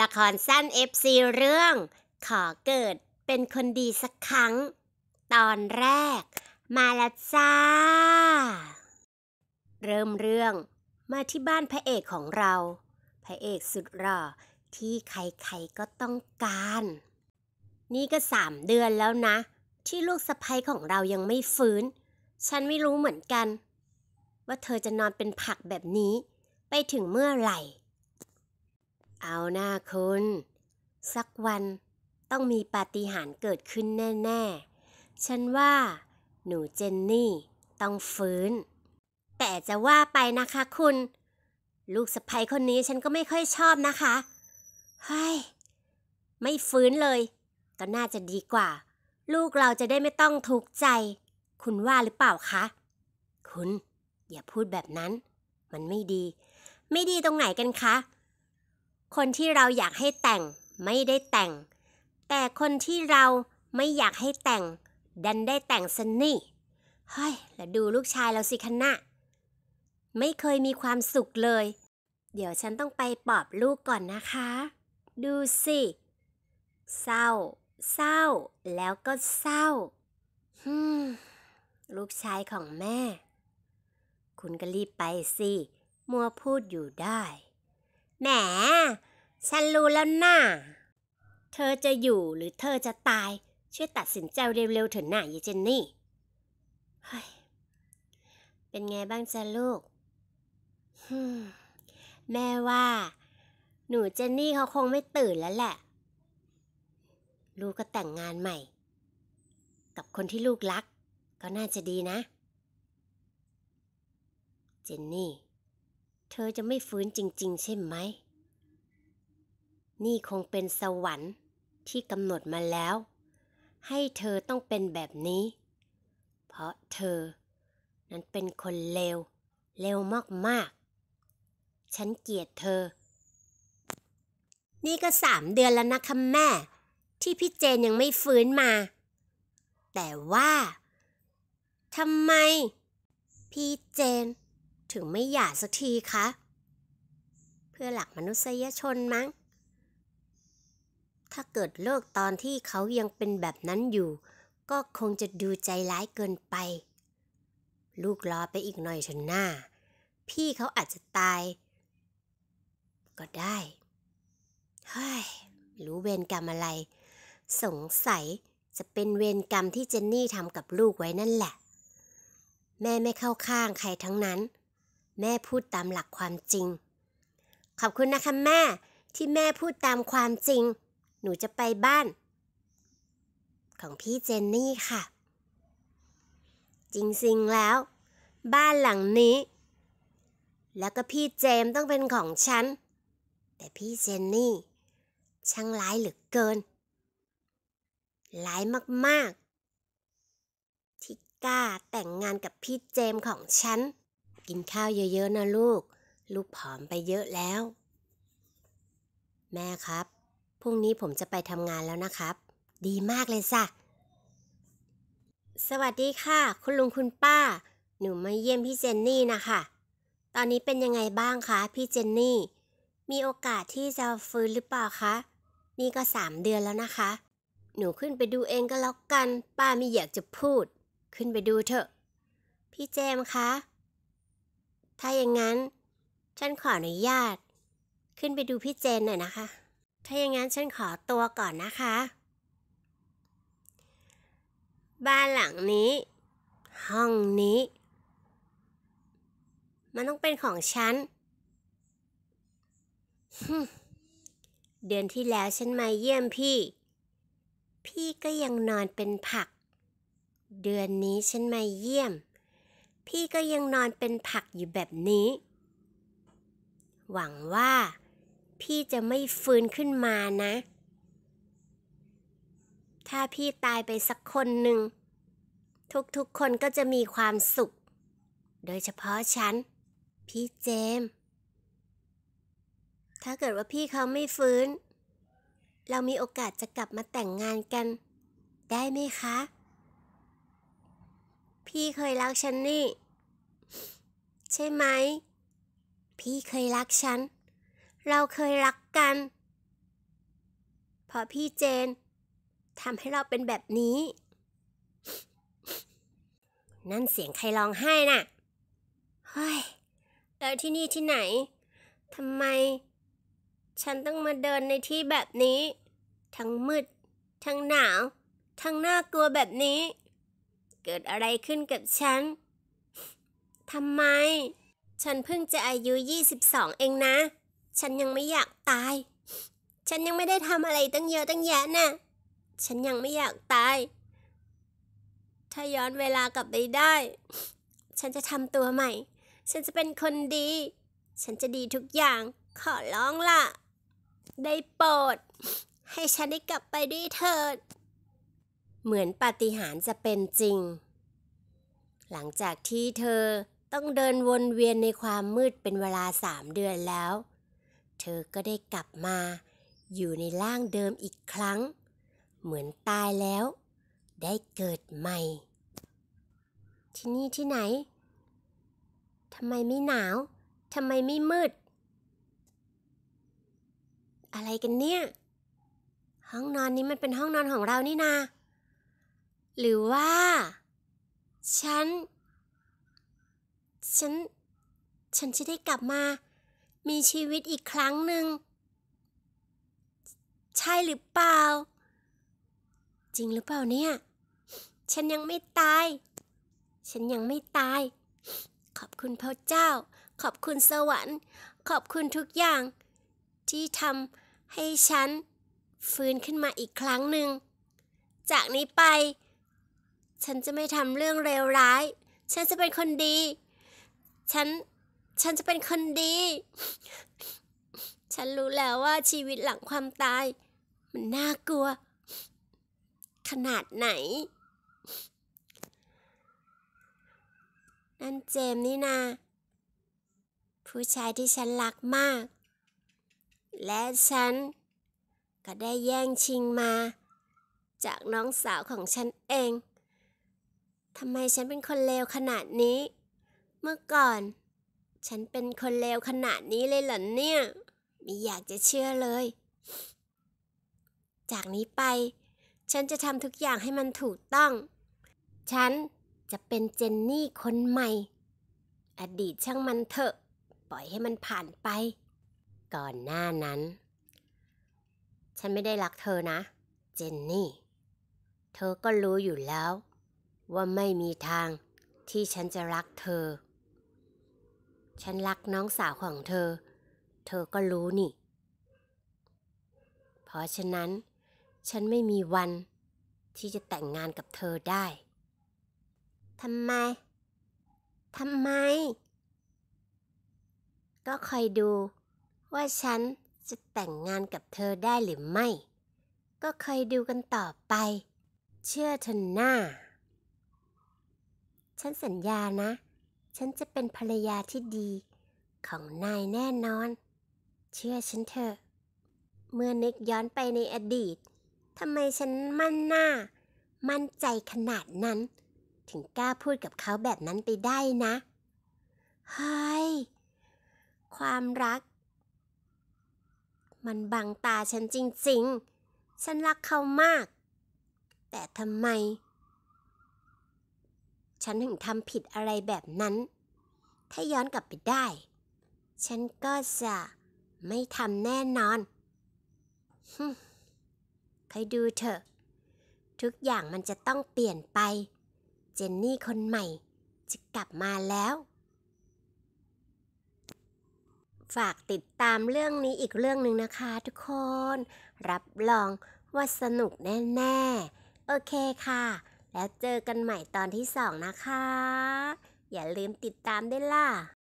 ละครสั้นเอฟซีเรื่อง ขอเกิดเป็นคนดีสักครั้ง ตอนแรก มาแล้วจ้า เริ่มเรื่องมาที่บ้านพระเอกของเรา พระเอกสุดรอที่ใครๆก็ต้องการ นี่ก็สามเดือนแล้วนะ ที่ลูกสะพ้ยของเรายังไม่ฟื้น ฉันไม่รู้เหมือนกัน ว่าเธอจะนอนเป็นผักแบบนี้ ไปถึงเมื่อไหร่เอาหน้าคุณ สักวันต้องมีปาฏิหาริย์เกิดขึ้นแน่ๆ ฉันว่า หนูเจนนี่ต้องฟื้น แต่จะว่าไปนะคะ คุณ ลูกสะใภ้คนนี้ฉันก็ไม่ค่อยชอบนะคะเฮ้ยไม่ฟื้นเลยก็น่าจะดีกว่า ลูกเราจะได้ไม่ต้องทุกข์ใจ คุณว่าหรือเปล่าคะ คุณ อย่าพูดแบบนั้น มันไม่ดี ไม่ดีตรงไหนกันคะคนที่เราอยากให้แต่งไม่ได้แต่ง แต่คนที่เราไม่อยากให้แต่ง ดันได้แต่งซันี่เฮ้ย แล้วดูลูกชายเราสิคณะไม่เคยมีความสุขเลย เดี๋ยวฉันต้องไปปลอบลูกก่อนนะคะ ดูสิเศร้า เศร้า แล้วก็เศร้าฮึมลูกชายของแม่ คุณก็รีบไปสิมัวพูดอยู่ได้แหมฉันรู้แล้วนะ่าเธอจะอยู่หรือเธอจะตายช่วยตัดสินใจเร็วๆเถอะหน่ายายเจนนี่เฮ้ยเป็นไงบ้างจ๊ะลูก แม่ว่าหนูเจนนี่เขาคงไม่ตื่นแล้วแหละ ลูกก็แต่งงานใหม่ กับคนที่ลูกรัก ก็น่าจะดีนะ เจนนี่ เธอจะไม่ฟื้นจริงๆใช่ไหมนี่คงเป็นสวรรค์ที่กำหนดมาแล้ว ให้เธอต้องเป็นแบบนี้ เพราะเธอนั้นเป็นคนเลว เลวมาก ๆ ฉันเกลียดเธอ นี่ก็สามเดือนแล้วนะคะแม่ ที่พี่เจนยังไม่ฟื้นมา แต่ว่าทำไม พี่เจนถึงไม่หย่าสักทีคะ เพื่อหลักมนุษยชนมั้งถ้าเกิดเลิกตอนที่เขายังเป็นแบบนั้นอยู่ ก็คงจะดูใจร้ายเกินไป ลูกรอไปอีกหน่อยชนหน้าพี่เขาอาจจะตาย ก็ได้เฮ้ยรู้เวรกรรมอะไร สงสัยจะเป็นเวรกรรมที่เจนนี่ทำกับลูกไว้นั่นแหละ แม่ไม่เข้าข้างใครทั้งนั้น แม่พูดตามหลักความจริง ขอบคุณนะคะแม่ที่แม่พูดตามความจริงหนูจะไปบ้านของพี่เจนนี่ค่ะ จริงๆแล้ว บ้านหลังนี้ แล้วก็พี่เจมต้องเป็นของฉัน แต่พี่เจนนี่ช่างร้ายเหลือเกินร้ายมากๆที่กล้าแต่งงานกับพี่เจมของฉัน กินข้าวเยอะๆนะลูก ลูกผอมไปเยอะแล้ว แม่ครับรุ่งนี้ผมจะไปทำงานแล้วนะครับ ดีมากเลยจ้ะสวัสดีค่ะ คุณลุงคุณป้า หนูมาเยี่ยมพี่เจนนี่นะคะ ตอนนี้เป็นยังไงบ้างคะพี่เจนนี่ มีโอกาสที่จะฟื้นหรือเปล่าคะ นี่ก็สามเดือนแล้วนะคะ หนูขึ้นไปดูเองก็แล้วกัน ป้าไม่อยากจะพูด ขึ้นไปดูเถอะ พี่แจมคะ ถ้าอย่างนั้นฉันขออนุญาตขึ้นไปดูพี่เจนหน่อยนะคะถ้าอย่างนั้นฉันขอตัวก่อนนะคะ บ้านหลังนี้ ห้องนี้ มันต้องเป็นของฉัน เดือนที่แล้วฉันมาเยี่ยมพี่ พี่ก็ยังนอนเป็นผัก เดือนนี้ฉันมาเยี่ยม พี่ก็ยังนอนเป็นผักอยู่แบบนี้ หวังว่าพี่จะไม่ฟื้นขึ้นมานะ ถ้าพี่ตายไปสักคนหนึ่ง ทุกๆคนก็จะมีความสุข โดยเฉพาะฉัน พี่เจม ถ้าเกิดว่าพี่เขาไม่ฟื้น เรามีโอกาสจะกลับมาแต่งงานกัน ได้ไหมคะ พี่เคยรักฉันนี่ ใช่ไหม พี่เคยรักฉันเราเคยรักกัน พอพี่เจนทำให้เราเป็นแบบนี้ นั่นเสียงใครร้องไห้น่ะเฮ้ยแล้วที่นี่ที่ไหน ทำไม ฉันต้องมาเดินในที่แบบนี้ ทั้งมืด ทั้งหนาว ทั้งน่ากลัวแบบนี้ เกิดอะไรขึ้นกับฉัน ทำไม ฉันเพิ่งจะอายุ 22 เองนะฉันยังไม่อยากตาย ฉันยังไม่ได้ทำอะไรตั้งเยอะตั้งแยะนะ่ะ ฉันยังไม่อยากตาย ถ้าย้อนเวลากลับไปได้ ฉันจะทำตัวใหม่ ฉันจะเป็นคนดี ฉันจะดีทุกอย่าง ขอร้องละ่ะ ได้โปรด ให้ฉันได้กลับไปด้วยเถิด เหมือนปาฏิหาริย์จะเป็นจริง หลังจากที่เธอต้องเดินวนเวียนในความมืดเป็นเวลาสามเดือนแล้วธอก็ได้กลับมา อยู่ในร่างเดิมอีกครั้ง เหมือนตายแล้ว ได้เกิดใหม่ ที่นี่ที่ไหนทำไมไม่หนาวทำไมไม่มืด อะไรกันเนี่ย ห้องนอนนี้มันเป็นห้องนอนของเรานี่นาหรือว่า ฉัน ฉันฉันจะได้กลับมามีชีวิตอีกครั้งหนึ่ง ใช่หรือเปล่า จริงหรือเปล่าเนี่ย ฉันยังไม่ตาย ฉันยังไม่ตาย ขอบคุณพระเจ้า ขอบคุณสวรรค์ ขอบคุณทุกอย่างที่ทำให้ฉันฟื้นขึ้นมาอีกครั้งหนึ่ง จากนี้ไป ฉันจะไม่ทำเรื่องเลวร้าย ฉันจะเป็นคนดี ฉันฉันจะเป็นคนดี ฉันรู้แล้วว่าชีวิตหลังความตาย มันน่ากลัว ขนาดไหน นั่นเจมนี่นาผู้ชายที่ฉันรักมาก และฉันก็ได้แย่งชิงมา จากน้องสาวของฉันเอง ทำไมฉันเป็นคนเลวขนาดนี้ เมื่อก่อนฉันเป็นคนเลวขนาดนี้เลยเหรอเนี่ยไม่อยากจะเชื่อเลย จากนี้ไป ฉันจะทำทุกอย่างให้มันถูกต้อง ฉันจะเป็นเจนนี่คนใหม่ อดีตช่างมันเถอะปล่อยให้มันผ่านไป ก่อนหน้านั้น ฉันไม่ได้รักเธอนะ เจนนี่เธอก็รู้อยู่แล้ว ว่าไม่มีทางที่ฉันจะรักเธอฉันรักน้องสาวของเธอ เธอก็รู้นี่ เพราะฉะนั้น ฉันไม่มีวันที่จะแต่งงานกับเธอได้ ทำไม ทำไม ก็คอยดูว่าฉันจะแต่งงานกับเธอได้หรือไม่ ก็คอยดูกันต่อไป เชื่อเธอหน้า ฉันสัญญานะฉันจะเป็นภรรยาที่ดีของนายแน่นอน เชื่อฉันเถอะ เมื่อนึกย้อนไปในอดีต ทำไมฉันมั่นหน้า มั่นใจขนาดนั้น ถึงกล้าพูดกับเขาแบบนั้นไปได้นะ เฮ้ย ความรัก มันบังตาฉันจริงๆ ฉันรักเขามาก แต่ทำไมฉันถึงทำผิดอะไรแบบนั้น ถ้าย้อนกลับไปได้ ฉันก็จะไม่ทำแน่นอน ฮึคอยดูเถอะ ทุกอย่างมันจะต้องเปลี่ยนไป เจนนี่คนใหม่จะกลับมาแล้ว ฝากติดตามเรื่องนี้อีกเรื่องหนึ่งนะคะทุกคน รับรองว่าสนุกแน่ ๆ โอเคค่ะแล้วเจอกันใหม่ตอนที่สองนะคะ อย่าลืมติดตามด้วยล่ะ